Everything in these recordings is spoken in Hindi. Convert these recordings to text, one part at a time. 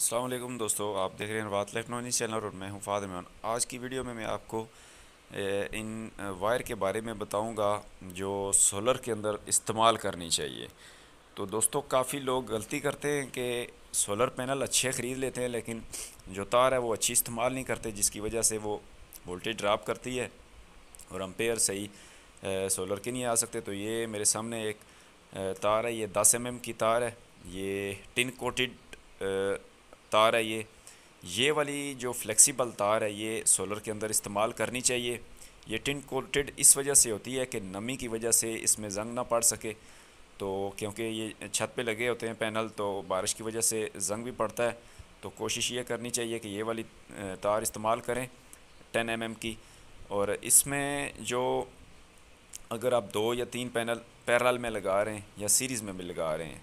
असलम दोस्तों आप देख रहे हैं रवात लखनौनी चैनल और मैं हूं फादमान आज की वीडियो में मैं आपको इन वायर के बारे में बताऊंगा जो सोलर के अंदर इस्तेमाल करनी चाहिए तो दोस्तों काफ़ी लोग गलती करते हैं कि सोलर पैनल अच्छे ख़रीद लेते हैं लेकिन जो तार है वो अच्छी इस्तेमाल नहीं करते जिसकी वजह से वो वोल्टेज ड्राप करती है और अम्पेयर सही सोलर के नहीं आ सकते तो ये मेरे सामने एक तार है ये दस एम mm की तार है ये टिन कोटिड तार है ये ये वाली जो फ्लेक्सिबल तार है ये सोलर के अंदर इस्तेमाल करनी चाहिए ये टिन कोटेड इस वजह से होती है कि नमी की वजह से इसमें जंग ना पड़ सके तो क्योंकि ये छत पे लगे होते हैं पैनल तो बारिश की वजह से जंग भी पड़ता है तो कोशिश ये करनी चाहिए कि ये वाली तार इस्तेमाल करें टेन एम mm की और इसमें जो अगर आप दो या तीन पैनल पैरल में लगा रहे हैं या सीरीज़ में भी लगा रहे हैं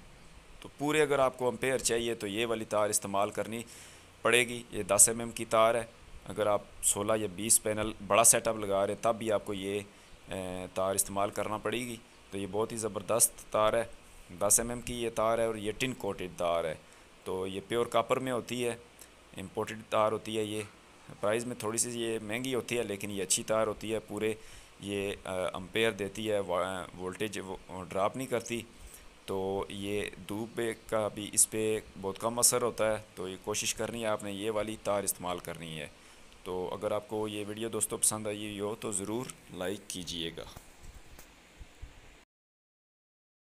तो पूरे अगर आपको अम्पेयर चाहिए तो ये वाली तार इस्तेमाल करनी पड़ेगी ये दस एम एम की तार है अगर आप सोलह या बीस पैनल बड़ा सेटअप लगा रहे तब भी आपको ये तार इस्तेमाल करना पड़ेगी तो ये बहुत ही ज़बरदस्त तार है दस एम एम की ये तार है और ये टिन कोटेड तार है तो ये प्योर कापर में होती है इम्पोर्टेड तार होती है ये प्राइस में थोड़ी सी ये महंगी होती है लेकिन ये अच्छी तार होती है पूरे ये अम्पेयर देती है वोल्टेज ड्राप नहीं करती तो ये धूप का भी इस पर बहुत कम असर होता है तो ये कोशिश करनी है आपने ये वाली तार इस्तेमाल करनी है तो अगर आपको ये वीडियो दोस्तों पसंद आई हो तो ज़रूर लाइक कीजिएगा